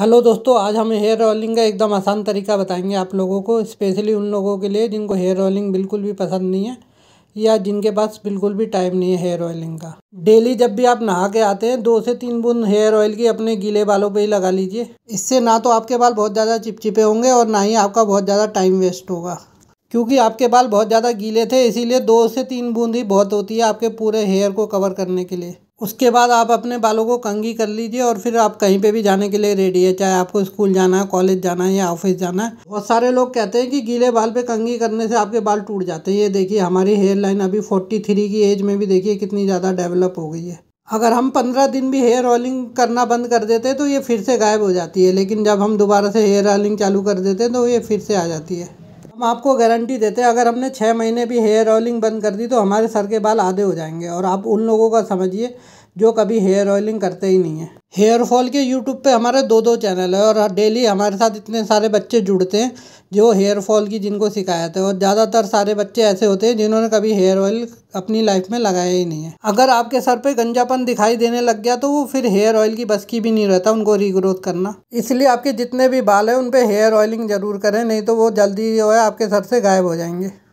hello दोस्तों आज हम हेयर ऑयलिंग का एकदम आसान तरीका बताएंगे आप लोगों को स्पेशली उन लोगों के लिए जिनको हेयर ऑयलिंग बिल्कुल भी पसंद नहीं है या जिनके पास बिल्कुल भी टाइम नहीं है हेयर ऑयलिंग का डेली जब भी आप नहा के आते हैं दो से तीन बूंद हेयर ऑयल की अपने गीले बालों पे ही लगा लीजिए इससे ना तो आपके बाल बहुत ज़्यादा चिपचिपे होंगे और ना ही आपका बहुत ज़्यादा टाइम वेस्ट होगा क्योंकि आपके बाल बहुत ज़्यादा गीले थे इसीलिए दो से तीन बूंद ही बहुत होती है आपके पूरे हेयर को कवर करने के लिए उसके बाद आप अपने बालों को कंगी कर लीजिए और फिर आप कहीं पे भी जाने के लिए रेडी है चाहे आपको स्कूल जाना है कॉलेज जाना है या ऑफिस जाना है बहुत सारे लोग कहते हैं कि गीले बाल पे कंगी करने से आपके बाल टूट जाते हैं ये देखिए हमारी हेयर लाइन अभी फोर्टी थ्री की एज में भी देखिए कितनी ज़्यादा डेवलप हो गई है अगर हम पंद्रह दिन भी हेयर ऑयलिंग करना बंद कर देते तो ये फिर से गायब हो जाती है लेकिन जब हम दोबारा से हेयर ऑयलिंग चालू कर देते हैं तो ये फिर से आ जाती है हम आपको गारंटी देते हैं अगर हमने छः महीने भी हेयर ऑयलिंग बंद कर दी तो हमारे सर के बाल आधे हो जाएंगे और आप उन लोगों का समझिए जो कभी हेयर ऑयलिंग करते ही नहीं है हेयर फॉल के यूट्यूब पे हमारे दो दो चैनल है और डेली हमारे साथ इतने सारे बच्चे जुड़ते हैं जो हेयर फॉल की जिनको शिकायत है और ज़्यादातर सारे बच्चे ऐसे होते हैं जिन्होंने कभी हेयर ऑयल अपनी लाइफ में लगाया ही नहीं है अगर आपके सर पे गंजापन दिखाई देने लग गया तो वो फिर हेयर ऑयल की बस की भी नहीं रहता उनको रीग्रोथ करना इसलिए आपके जितने भी बाल हैं उन पर हेयर ऑयलिंग ज़रूर करें नहीं तो वो जल्दी जो है आपके सर से गायब हो जाएंगे